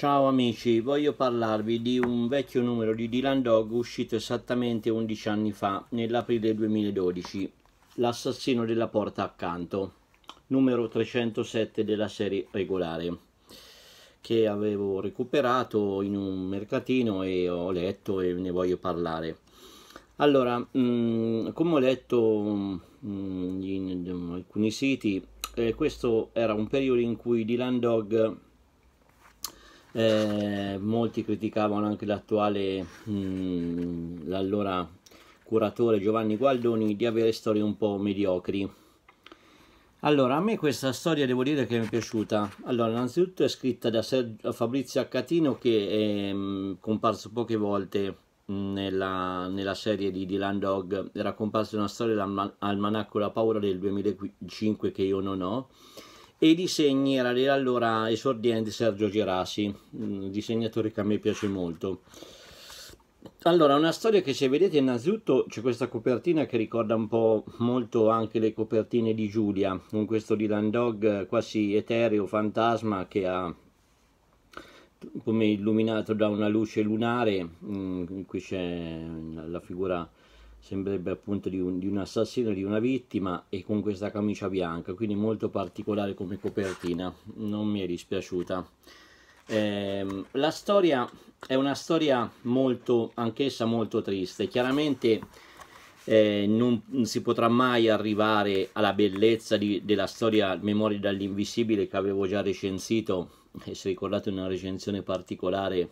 Ciao amici, voglio parlarvi di un vecchio numero di Dylan Dog uscito esattamente 11 anni fa, nell'aprile 2012, L'assassino della porta accanto, numero 307 della serie regolare, che avevo recuperato in un mercatino e ho letto e ne voglio parlare. Allora, mh, mm, come ho letto mh, mm, in, in, in, alcuni siti, eh, questo era un periodo in cui Dylan Dog eh, molti criticavano anche l'attuale, mm, l'allora curatore Giovanni Gualdoni, di avere storie un po' mediocri. Allora, a me questa storia devo dire che mi è piaciuta. Allora, innanzitutto è scritta da Sergio Fabrizio Accatino che è mm, comparso poche volte mm, nella, nella serie di Dylan Dog. Era comparsa una storia al Manacco La Paura del 2005 che io non ho e i disegni era l'allora esordiente Sergio Gerasi, un disegnatore che a me piace molto. Allora, una storia che se vedete innanzitutto c'è questa copertina che ricorda un po' molto anche le copertine di Giulia, con questo Dylan Dog quasi etereo, fantasma, che ha come illuminato da una luce lunare, mh, mm, qui c'è la figura sembrerebbe appunto di un, di un, assassino, di una vittima e con questa camicia bianca, quindi molto particolare come copertina, non mi è dispiaciuta. Eh, la storia è una storia molto, anch'essa molto triste, chiaramente eh, non si potrà mai arrivare alla bellezza di, della storia Memoria dall'invisibile che avevo già recensito, e se ricordate una recensione particolare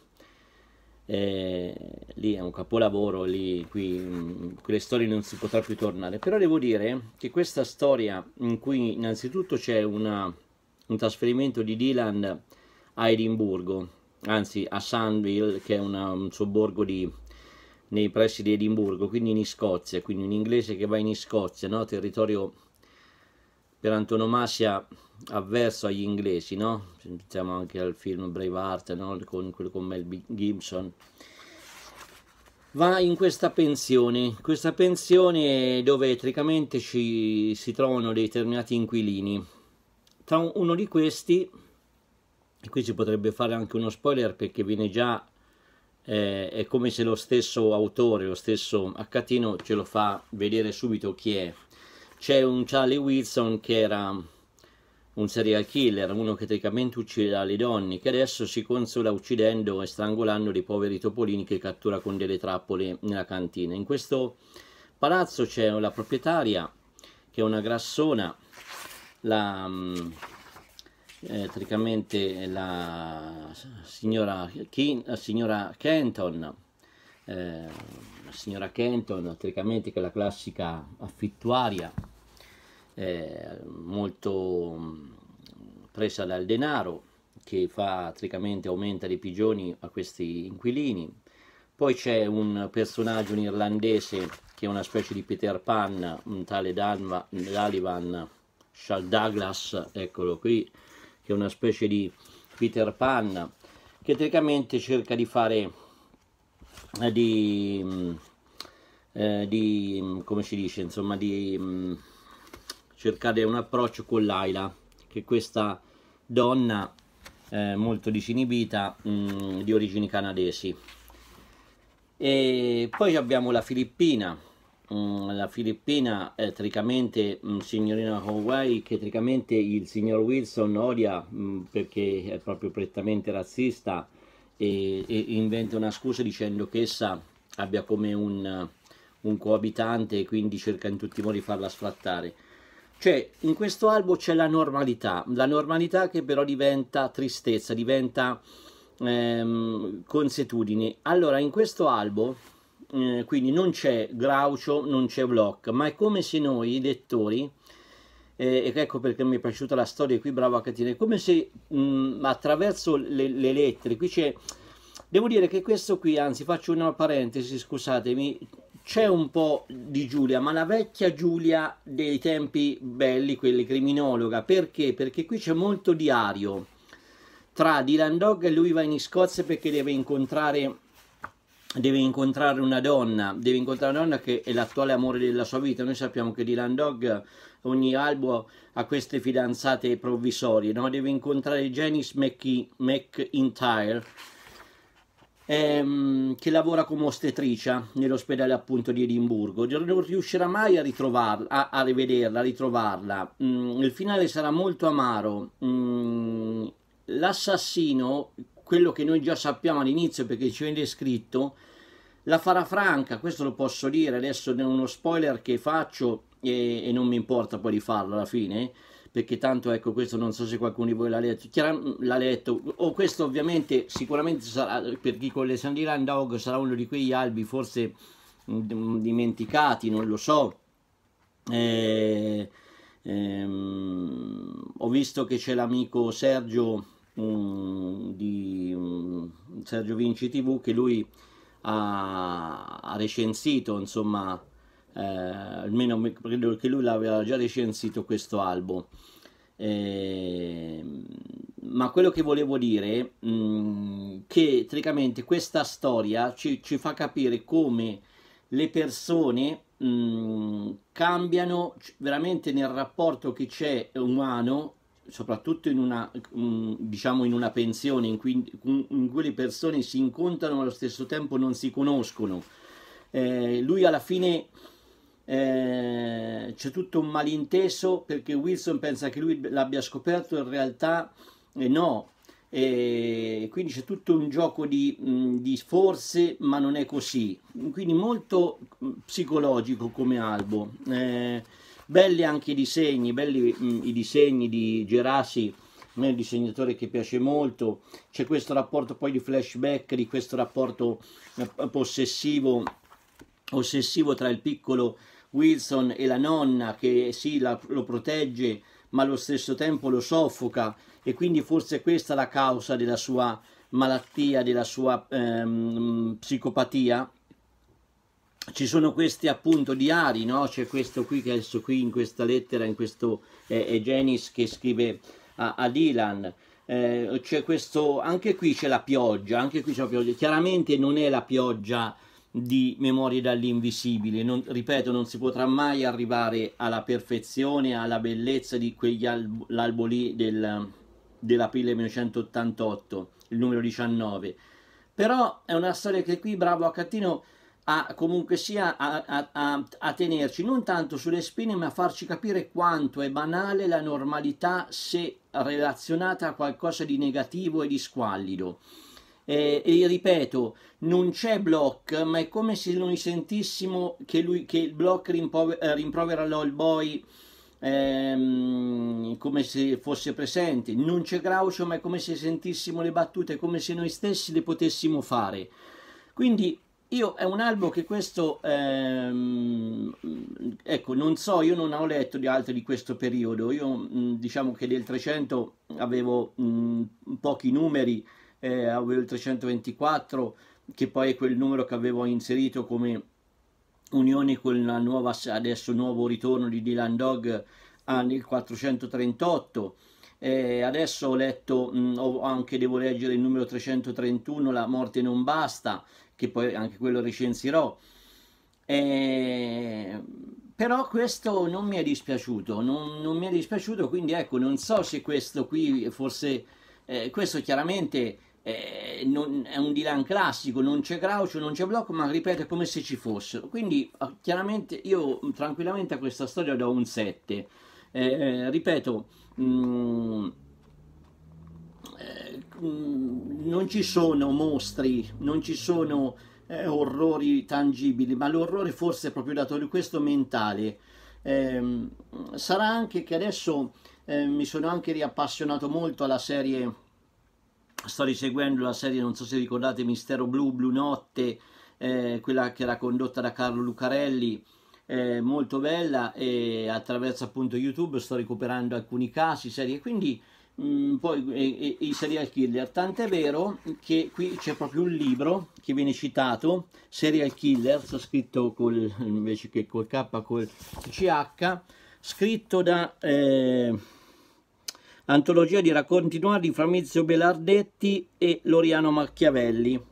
eh, lì è un capolavoro, lì, qui, mh, mm, quelle storie non si potrà più tornare. Però devo dire che questa storia in cui innanzitutto c'è una, un trasferimento di Dylan a Edimburgo, anzi a Sandville, che è una, un sobborgo di, nei pressi di Edimburgo, quindi in Scozia, quindi un inglese che va in Scozia, no? territorio per antonomasia avverso agli inglesi, no? Pensiamo anche al film Braveheart, no? Con quello con Mel Gibson. Va in questa pensione, questa pensione dove tecnicamente ci, si trovano determinati inquilini. Tra uno di questi, e qui si potrebbe fare anche uno spoiler perché viene già eh, è come se lo stesso autore, lo stesso Accatino ce lo fa vedere subito chi è. C'è un Charlie Wilson che era un serial killer, uno che teoricamente uccideva le donne, che adesso si consola uccidendo e strangolando dei poveri topolini che cattura con delle trappole nella cantina. In questo palazzo c'è la proprietaria, che è una grassona, la, mm, eh, praticamente la signora, King, la signora Kenton, eh, la signora Kenton, teoricamente che è la classica affittuaria, eh, molto mm, presa dal denaro che praticamente aumenta le pigioni a questi inquilini. Poi c'è un personaggio in irlandese che è una specie di Peter Pan, un tale Dalivan Shal Douglas, eccolo qui, che è una specie di Peter Pan che teoricamente cerca di fare di, eh, di mm, eh, mm, come si dice, insomma, di cercare un approccio con Laila, che è questa donna eh, molto disinibita mh, mm, di origini canadesi. E poi abbiamo la Filippina, mh, mm, la Filippina eh, tricamente mh, mm, signorina Hawaii che tricamente il signor Wilson odia perché è proprio prettamente razzista e, e, inventa una scusa dicendo che essa abbia come un, un coabitante e quindi cerca in tutti i modi di farla sfrattare cioè, in questo albo c'è la normalità, la normalità che però diventa tristezza, diventa ehm, consuetudine. Allora, in questo albo, eh, quindi non c'è Groucho, non c'è Block, ma è come se noi, lettori, eh, ecco perché mi è piaciuta la storia qui, bravo a Catina, è come se mh, mm, attraverso le, le lettere, qui c'è... Devo dire che questo qui, anzi faccio una parentesi, scusatemi, c'è un po' di Giulia, ma la vecchia Giulia dei tempi belli, quelli criminologa, perché? Perché qui c'è molto diario tra Dylan Dog e lui va in Scozia perché deve incontrare, deve incontrare una donna, deve incontrare una donna che è l'attuale amore della sua vita. Noi sappiamo che Dylan Dog ogni albo ha queste fidanzate provvisorie, no? deve incontrare Janice McIntyre ehm, che lavora come ostetricia nell'ospedale appunto di Edimburgo. Non riuscirà mai a ritrovarla, a, a rivederla, a ritrovarla. Mm, il finale sarà molto amaro. Mm, l'assassino, quello che noi già sappiamo all'inizio perché ci viene scritto, la farà franca, questo lo posso dire, adesso è uno spoiler che faccio e, e non mi importa poi di farlo alla fine perché tanto ecco questo non so se qualcuno di voi l'ha letto, Chiaram- mm, l'ha letto, o questo ovviamente sicuramente sarà, per chi con le Sandiland Dog sarà uno di quegli albi forse mh, mm, mm, dimenticati, non lo so, eh, ehm, ho visto che c'è l'amico Sergio um, di um, Sergio Vinci TV che lui ha, ha recensito insomma eh, almeno credo che lui l'aveva già recensito questo album. Eh, ma quello che volevo dire è mm, che teoricamente questa storia ci, ci, fa capire come le persone mh, mm, cambiano veramente nel rapporto che c'è umano soprattutto in una, mh, mm, diciamo in una pensione in cui, in cui le persone si incontrano ma allo stesso tempo non si conoscono eh, lui alla fine eh, c'è tutto un malinteso perché Wilson pensa che lui l'abbia scoperto, in realtà eh, no. E quindi c'è tutto un gioco di, mm, di, forze, ma non è così. Quindi molto mm, psicologico come albo. Eh, belli anche i disegni, belli mh, mm, i disegni di Gerasi a me è un disegnatore che piace molto, c'è questo rapporto poi di flashback, di questo rapporto eh, possessivo, ossessivo tra il piccolo Wilson e la nonna che sì la, lo protegge ma allo stesso tempo lo soffoca e quindi forse questa è la causa della sua malattia, della sua ehm, psicopatia. Ci sono questi appunto diari, no? c'è questo qui che adesso qui in questa lettera, in questo eh, è Genis che scrive a, a Dylan. Eh, questo, anche qui c'è la pioggia, anche qui c'è la pioggia, chiaramente non è la pioggia di Memorie dall'invisibile. Non, ripeto, non si potrà mai arrivare alla perfezione, alla bellezza di quegli al- lì del, dell'aprile 1988, il numero 19. Però è una storia che qui Bravo Accattino ha comunque sia a, a, a, a tenerci non tanto sulle spine, ma a farci capire quanto è banale la normalità se relazionata a qualcosa di negativo e di squallido eh, e ripeto, non c'è Block, ma è come se noi sentissimo che, lui, che Block rimpover- eh, rimprovera l'All Boy ehm, come se fosse presente, non c'è Groucho, ma è come se sentissimo le battute, è come se noi stessi le potessimo fare. Quindi io è un album che questo, ehm, ecco, non so, io non ho letto di altri di questo periodo, io diciamo che del 300 avevo mh, pochi numeri, eh, avevo il 324 che poi è quel numero che avevo inserito come unione con la nuova, adesso nuovo ritorno di Dylan Dog ah, nel 438. Eh, adesso ho letto, mh, mm, anche devo leggere il numero 331, La morte non basta, che poi anche quello recensirò. Eh, però questo non mi è dispiaciuto, non, non, mi è dispiaciuto, quindi ecco, non so se questo qui forse, eh, questo chiaramente eh, non, è un Dylan classico, non c'è Groucho, non c'è Block, ma ripete come se ci fossero. Quindi ah, chiaramente io mm, tranquillamente a questa storia do un 7. Eh, eh, ripeto, mh, mm, eh, mm, non ci sono mostri, non ci sono eh, orrori tangibili, ma l'orrore forse è proprio dato di questo mentale. Eh, sarà anche che adesso eh, mi sono anche riappassionato molto alla serie sto riseguendo la serie, non so se ricordate, Mistero Blu, Blu Notte, eh, quella che era condotta da Carlo Lucarelli, eh, molto bella e attraverso appunto YouTube sto recuperando alcuni casi, serie, quindi mh, mm, poi i serial killer, tant'è vero che qui c'è proprio un libro che viene citato, Serial Killer, sto scritto col, invece che col K, col CH, scritto da... Eh, antologia di racconti noir di Framizio Belardetti e Loriano Machiavelli,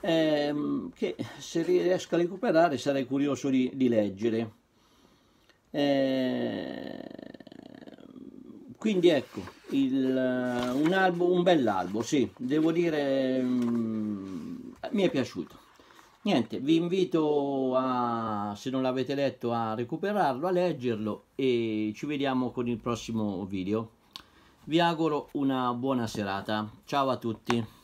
ehm, che se riesco a recuperare sarei curioso di, di leggere. Eh, quindi ecco, il, un, albo, un bell'albo, sì, devo dire, mh, mm, mi è piaciuto. Niente, vi invito a, se non l'avete letto, a recuperarlo, a leggerlo e ci vediamo con il prossimo video. Vi auguro una buona serata. Ciao a tutti.